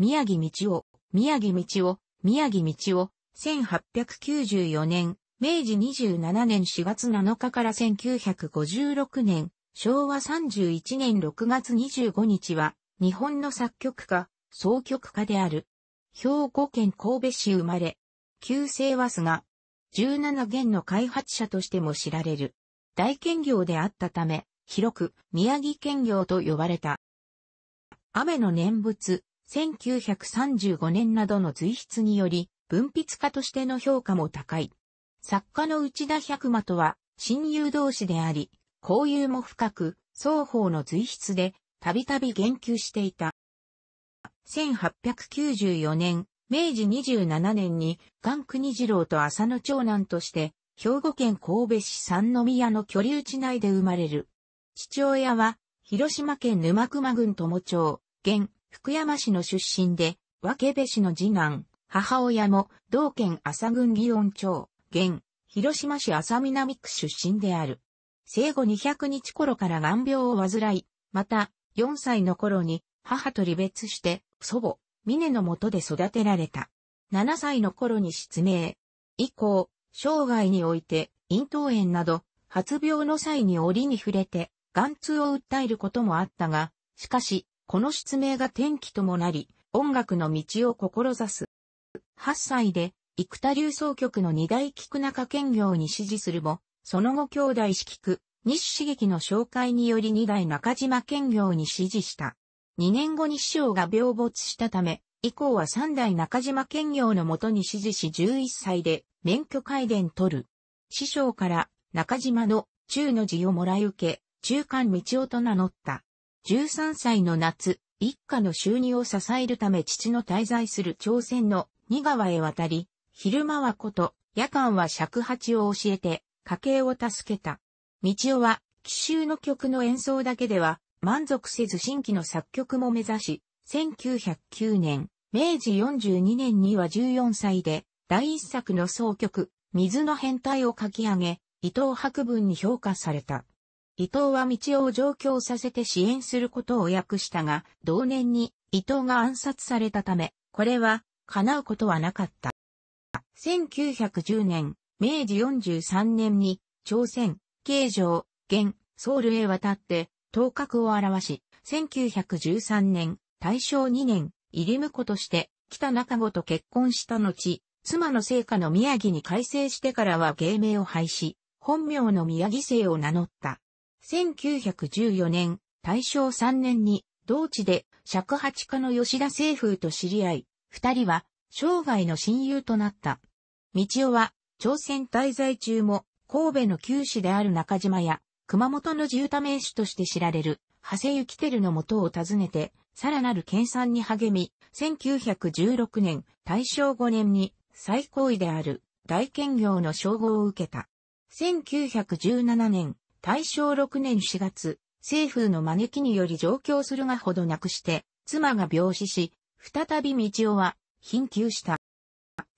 宮城道夫、宮城道夫、宮城道夫、1894年、明治27年4月7日から1956年、昭和31年6月25日は、日本の作曲家、総曲家である。兵庫県神戸市生まれ、旧姓は菅、17弦の開発者としても知られる。大兼業であったため、広く宮城兼業と呼ばれた。雨の念仏、1935年などの随筆により、文筆家としての評価も高い。作家の内田百馬とは、親友同士であり、交友も深く、双方の随筆で、たびたび言及していた。1894年、明治27年に、岩国二郎と浅野長男として、兵庫県神戸市三宮の居留地内で生まれる。父親は、広島県沼熊郡友町、現、福山市の出身で、分部氏の次男、母親も同県朝郡祇園町、現、広島市朝南区出身である。生後200日頃から眼病を患い、また、4歳の頃に母と離別して、祖母、峰の下で育てられた。7歳の頃に失明。以降、生涯において、咽頭炎など、発病の際に折に触れて、眼痛を訴えることもあったが、しかし、この失明が転機ともなり、音楽の道を志す。8歳で、幾田流奏曲の二代菊中兼業に指示するも、その後兄弟子菊、西茂激の紹介により二代中島兼業に指示した。2年後に師匠が病没したため、以降は三代中島兼業のもとに指示し11歳で免許改伝取る。師匠から中島の中の字をもらい受け、中間道夫と名乗った。13歳の夏、一家の収入を支えるため父の滞在する朝鮮の二川へ渡り、昼間はこと、夜間は尺八を教えて、家計を助けた。道夫は、奇襲の曲の演奏だけでは、満足せず新規の作曲も目指し、1909年、明治42年には14歳で、第一作の総曲、水の変態を書き上げ、伊藤博文に評価された。伊藤は道を上京させて支援することを約したが、同年に伊藤が暗殺されたため、これは叶うことはなかった。1910年、明治43年に朝鮮、京城、現、ソウルへ渡って頭角を表し、1913年、大正2年、入り婿として北中子と結婚した後、妻の聖火の宮城に改正してからは芸名を廃止、本名の宮城姓を名乗った。1914年、大正3年に、同地で尺八家の吉田清風と知り合い、二人は生涯の親友となった。道夫は、朝鮮滞在中も、神戸の旧市である中島や、熊本の住多名手として知られる、長谷幸輝の元を訪ねて、さらなる研鑽に励み、1916年、大正5年に、最高位である、大兼業の称号を受けた。1917年、大正6年4月、政府の招きにより上京するがほどなくして、妻が病死し、再び道夫は貧窮した。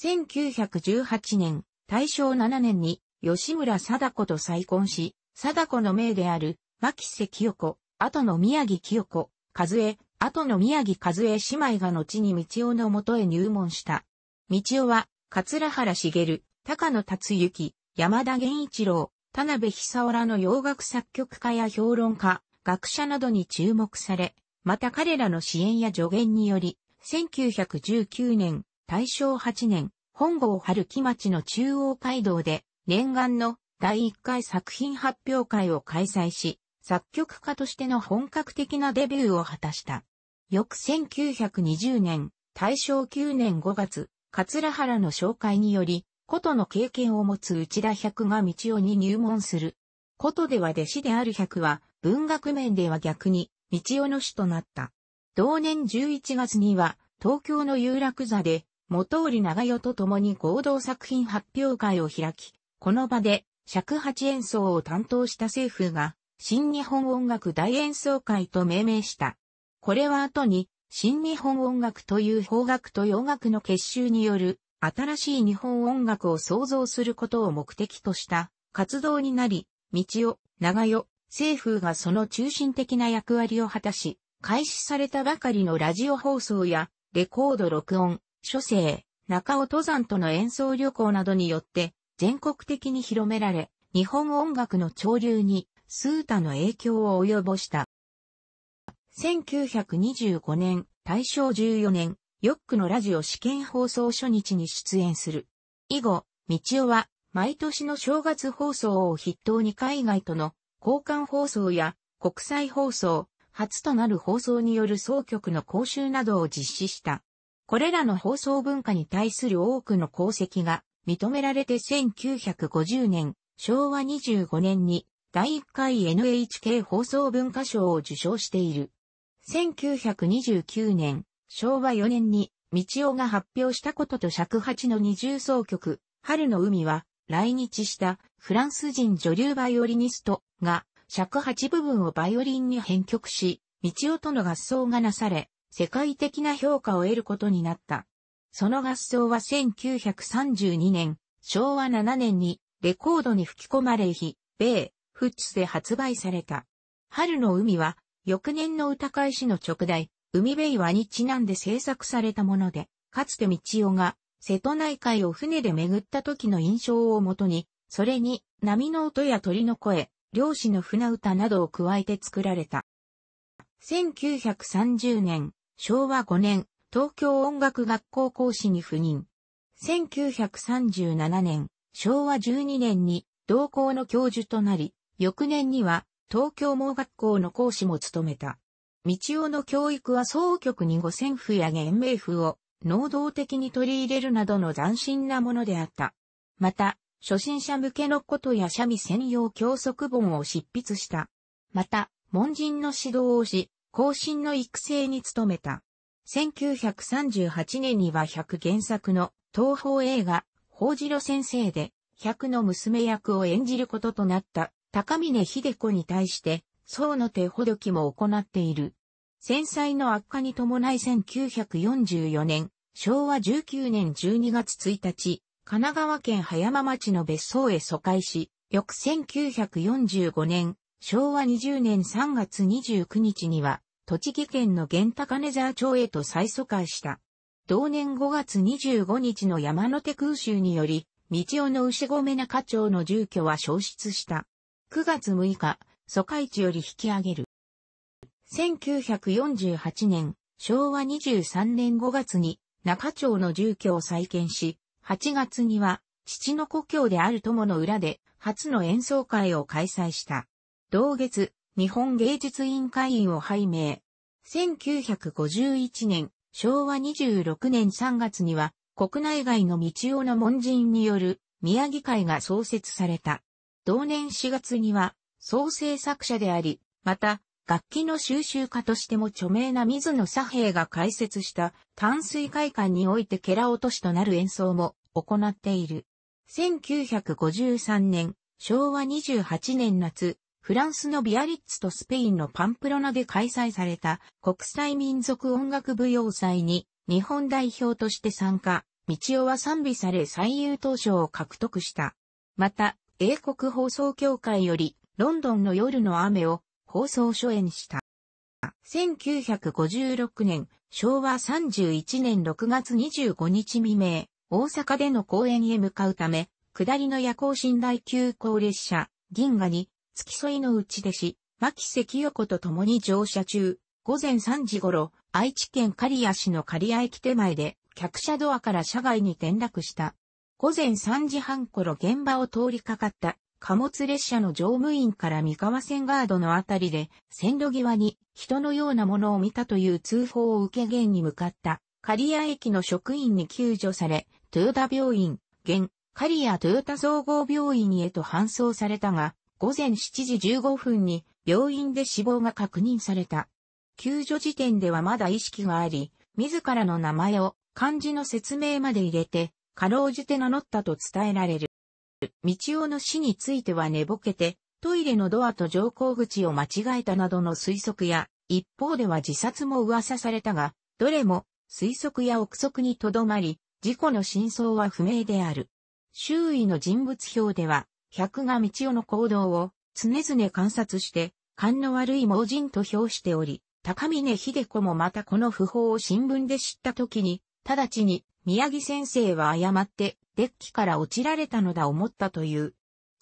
1918年、大正7年に吉村貞子と再婚し、貞子の名である、牧瀬清子、後の宮城清子、和江、後の宮城和江姉妹が後に道夫のもとへ入門した。道夫は、桂原茂、高野達之、山田源一郎、田辺久夫らの洋楽作曲家や評論家、学者などに注目され、また彼らの支援や助言により、1919年、大正8年、本郷春木町の中央街道で、念願の第1回作品発表会を開催し、作曲家としての本格的なデビューを果たした。翌1920年、大正9年5月、桂原の紹介により、琴の経験を持つ内田百が道夫に入門する。琴では弟子である百は、文学面では逆に、道夫の師となった。同年11月には、東京の有楽座で、元織長代と共に合同作品発表会を開き、この場で、尺八演奏を担当した政府が、新日本音楽大演奏会と命名した。これは後に、新日本音楽という邦楽と洋楽の結集による新しい日本音楽を創造することを目的とした活動になり、道を、長代、政府がその中心的な役割を果たし、開始されたばかりのラジオ放送や、レコード録音、書生、中尾登山との演奏旅行などによって、全国的に広められ、日本音楽の潮流に、スータの影響を及ぼした。1925年、大正14年、ヨックのラジオ試験放送初日に出演する。以後、道夫は、毎年の正月放送を筆頭に海外との交換放送や国際放送、初となる放送による総局の講習などを実施した。これらの放送文化に対する多くの功績が認められて1950年、昭和25年に第1回 NHK 放送文化賞を受賞している。1929年、昭和4年に、道夫が発表したことと尺八の二重奏曲、春の海は、来日したフランス人女流バイオリニストが尺八部分をバイオリンに編曲し、道夫との合奏がなされ、世界的な評価を得ることになった。その合奏は1932年、昭和7年にレコードに吹き込まれ日、米、フッツで発売された。春の海は、翌年の歌会誌の直題、海辺岩にちなんで制作されたもので、かつて道夫が瀬戸内海を船で巡った時の印象をもとに、それに波の音や鳥の声、漁師の船歌などを加えて作られた。1930年、昭和5年、東京音楽学校講師に赴任。1937年、昭和12年に同校の教授となり、翌年には東京盲学校の講師も務めた。道夫の教育は総局に五線譜や原名譜を能動的に取り入れるなどの斬新なものであった。また、初心者向けのことや社味専用教則本を執筆した。また、門人の指導をし、後進の育成に努めた。1938年には100原作の東方映画、宝次郎先生で、100の娘役を演じることとなった高峰秀子に対して、僧の手ほどきも行っている。戦災の悪化に伴い1944年、昭和19年12月1日、神奈川県葉山町の別荘へ疎開し、翌1945年、昭和20年3月29日には、栃木県の玄高根沢町へと再疎開した。同年5月25日の山手空襲により、道尾の牛込中町の住居は消失した。9月6日、疎開地より引き上げる。1948年、昭和23年5月に中町の住居を再建し、8月には父の故郷である友の裏で初の演奏会を開催した。同月、日本芸術委員会員を拝命。1951年、昭和26年3月には国内外の道夫の門人による宮城会が創設された。同年4月には総制作者であり、また、楽器の収集家としても著名な水野左平が開設した淡水会館においてケラ落としとなる演奏も行っている。1953年、昭和28年夏、フランスのビアリッツとスペインのパンプロナで開催された国際民族音楽舞踊祭に日本代表として参加、道夫は賛美され最優等賞を獲得した。また、英国放送協会よりロンドンの夜の雨を放送初演した。1956年、昭和31年6月25日未明、大阪での公演へ向かうため、下りの夜行寝台急行列車、銀河に、付き添いのうち弟子、牧関横と共に乗車中、午前3時頃、愛知県刈谷市の刈谷駅手前で、客車ドアから車外に転落した。午前3時半頃現場を通りかかった貨物列車の乗務員から三河線ガードのあたりで、線路際に人のようなものを見たという通報を受け現に向かった、刈谷駅の職員に救助され、豊田病院、現、刈谷豊田総合病院へと搬送されたが、午前7時15分に病院で死亡が確認された。救助時点ではまだ意識があり、自らの名前を漢字の説明まで入れて、かろうじて名乗ったと伝えられる。道夫の死については寝ぼけて、トイレのドアと乗降口を間違えたなどの推測や、一方では自殺も噂されたが、どれも推測や憶測にとどまり、事故の真相は不明である。周囲の人物表では、百が道夫の行動を常々観察して、勘の悪い盲人と評しており、高峰秀子もまたこの訃報を新聞で知った時に、直ちに宮城先生は誤ってデッキから落ちられたのだ思ったという。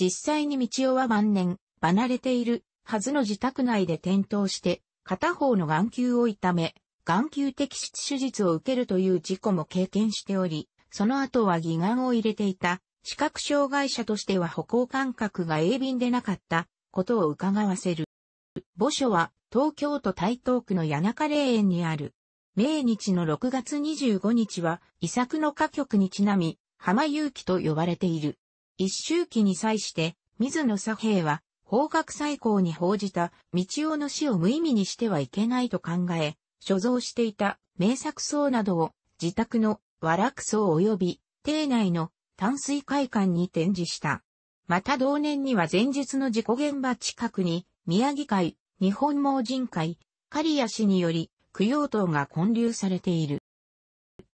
実際に道夫は晩年、離れているはずの自宅内で転倒して、片方の眼球を痛め、眼球摘出手術を受けるという事故も経験しており、その後は義眼を入れていた、視覚障害者としては歩行感覚が鋭敏でなかったことを伺わせる。墓所は東京都台東区の谷中霊園にある明日の6月25日は、遺作の歌曲にちなみ、浜祐樹と呼ばれている。一周期に際して、水野左平は、方角最高に報じた、道夫の死を無意味にしてはいけないと考え、所蔵していた名作層などを、自宅の和楽層及び、邸内の淡水会館に展示した。また同年には前日の事故現場近くに、宮城会、日本盲人会、刈谷氏により、供養塔が建立されている。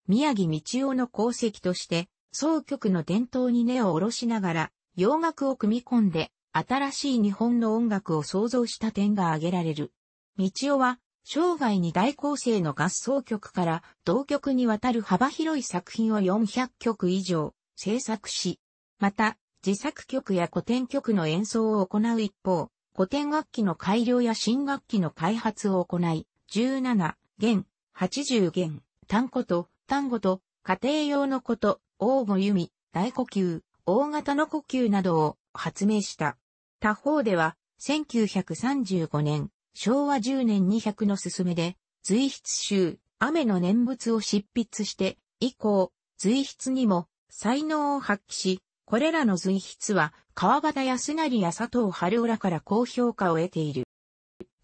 宮城道夫の功績として、総局の伝統に根を下ろしながら、洋楽を組み込んで、新しい日本の音楽を創造した点が挙げられる。道夫は、生涯に大構成の合奏曲から同曲にわたる幅広い作品を400曲以上制作し、また自作曲や古典曲の演奏を行う一方、古典楽器の改良や新楽器の開発を行い、17弦、80弦、単語と、単語と、家庭用のこと、大語弓、大呼吸、大型の呼吸などを発明した。他方では、1935年、昭和10年200の勧めで、随筆集、雨の念仏を執筆して、以降、随筆にも才能を発揮し、これらの随筆は川端康成や佐藤春浦から高評価を得ている。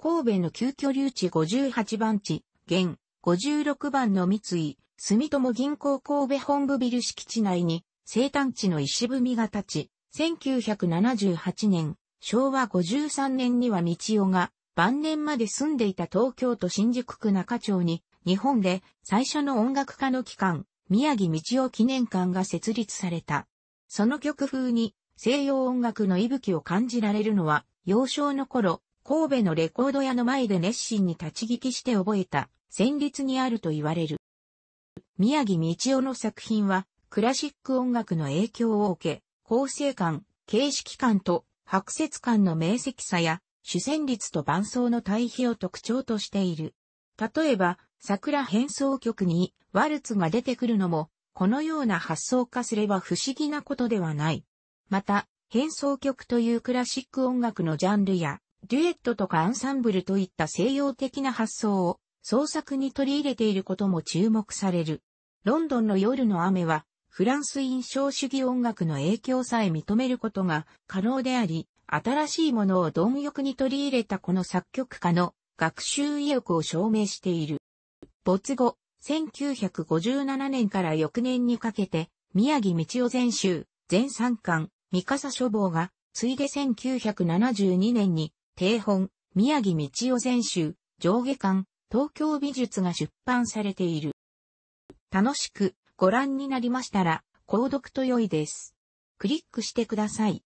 神戸の旧居留地58番地、現56番の三井、住友銀行神戸本部ビル敷地内に生誕地の石踏みが立ち、1978年、昭和53年には道夫が晩年まで住んでいた東京都新宿区中町に日本で最初の音楽家の機関、宮城道夫記念館が設立された。その曲風に西洋音楽の息吹を感じられるのは幼少の頃、神戸のレコード屋の前で熱心に立ち聞きして覚えた旋律にあると言われる。宮城道夫の作品はクラシック音楽の影響を受け、構成感、形式感と白節感の明晰さや主旋律と伴奏の対比を特徴としている。例えば、桜変奏曲にワルツが出てくるのも、このような発想化すれば不思議なことではない。また、変奏曲というクラシック音楽のジャンルや、デュエットとかアンサンブルといった西洋的な発想を創作に取り入れていることも注目される。ロンドンの夜の雨は、フランス印象主義音楽の影響さえ認めることが可能であり、新しいものを貪欲に取り入れたこの作曲家の学習意欲を証明している。没後、1957年から翌年にかけて、宮城道夫全集、全三巻、三笠書房が、ついで1972年に定本、宮城道夫全集、上下巻、東京美術が出版されている。楽しくご覧になりましたら、購読と良いです。クリックしてください。